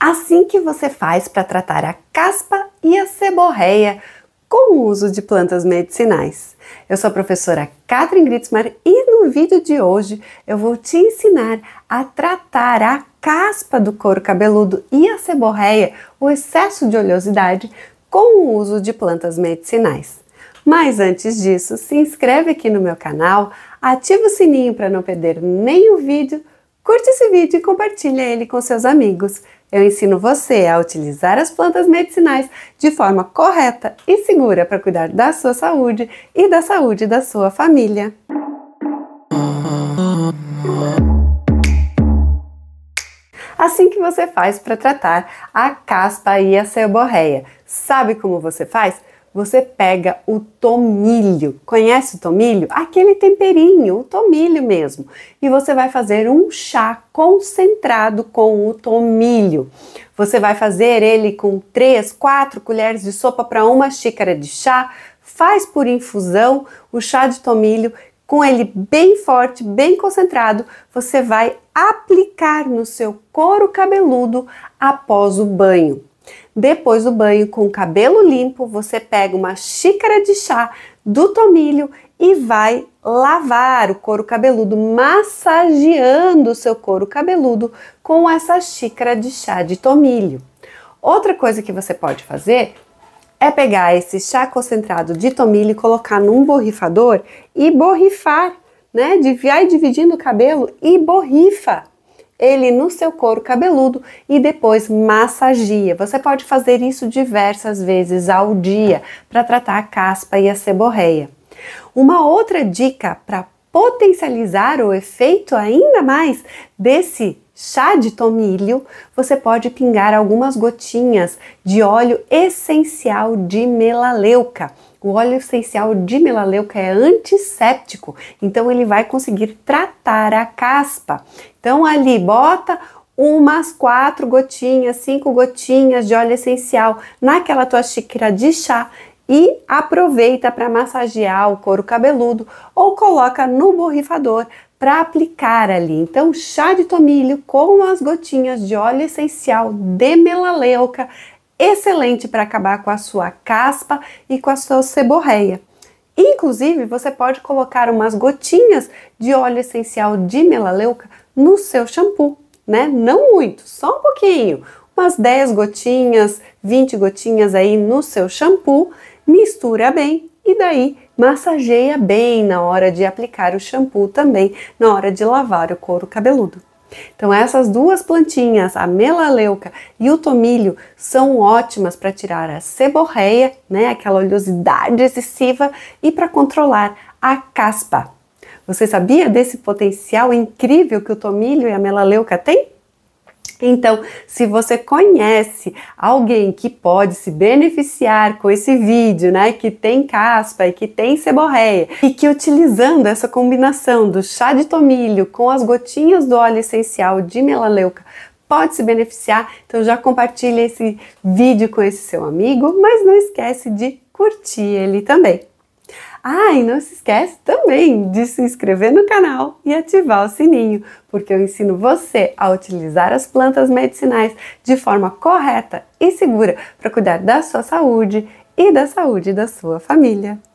Assim que você faz para tratar a caspa e a seborreia com o uso de plantas medicinais. Eu sou a professora Katrin Gritzmar e no vídeo de hoje eu vou te ensinar a tratar a caspa do couro cabeludo e a seborreia, o excesso de oleosidade, com o uso de plantas medicinais. Mas antes disso, se inscreve aqui no meu canal, ativa o sininho para não perder nenhum vídeo, curte esse vídeo e compartilha ele com seus amigos. Eu ensino você a utilizar as plantas medicinais de forma correta e segura para cuidar da sua saúde e da saúde da sua família. Assim que você faz para tratar a caspa e a seborreia, sabe como você faz? você pega o tomilho. Conhece o tomilho? Aquele temperinho, o tomilho mesmo. E você vai fazer um chá concentrado com o tomilho. Você vai fazer ele com 3, 4 colheres de sopa para uma xícara de chá. Faz por infusão o chá de tomilho com ele bem forte, bem concentrado, você vai aplicar no seu couro cabeludo após o banho. Depois do banho, com o cabelo limpo, você pega uma xícara de chá do tomilho e vai lavar o couro cabeludo, massageando o seu couro cabeludo com essa xícara de chá de tomilho. Outra coisa que você pode fazer é pegar esse chá concentrado de tomilho e colocar num borrifador e borrifar, né? Vai dividindo o cabelo e borrifa ele no seu couro cabeludo e depois massagia. Você pode fazer isso diversas vezes ao dia para tratar a caspa e a seborreia. Uma outra dica para potencializar o efeito ainda mais desse chá de tomilho, você pode pingar algumas gotinhas de óleo essencial de melaleuca. O óleo essencial de melaleuca é antisséptico, então ele vai conseguir tratar a caspa. Então ali bota umas quatro gotinhas, cinco gotinhas de óleo essencial naquela tua xícara de chá e aproveita para massagear o couro cabeludo ou coloca no borrifador para aplicar ali. Então, chá de tomilho com as gotinhas de óleo essencial de melaleuca, excelente para acabar com a sua caspa e com a sua seborreia. Inclusive, você pode colocar umas gotinhas de óleo essencial de melaleuca no seu shampoo, né? Não muito, só um pouquinho, umas 10 gotinhas, 20 gotinhas aí no seu shampoo mistura bem e daí massageia bem na hora de aplicar o shampoo também, na hora de lavar o couro cabeludo. Então essas duas plantinhas, a melaleuca e o tomilho, são ótimas para tirar a seborreia, né, aquela oleosidade excessiva e para controlar a caspa. Você sabia desse potencial incrível que o tomilho e a melaleuca têm? Então, se você conhece alguém que pode se beneficiar com esse vídeo, né, que tem caspa e que tem seborreia, e que utilizando essa combinação do chá de tomilho com as gotinhas do óleo essencial de melaleuca pode se beneficiar, então já compartilha esse vídeo com esse seu amigo, mas não esquece de curtir ele também. Ah, e não se esquece também de se inscrever no canal e ativar o sininho, porque eu ensino você a utilizar as plantas medicinais de forma correta e segura para cuidar da sua saúde e da saúde da sua família.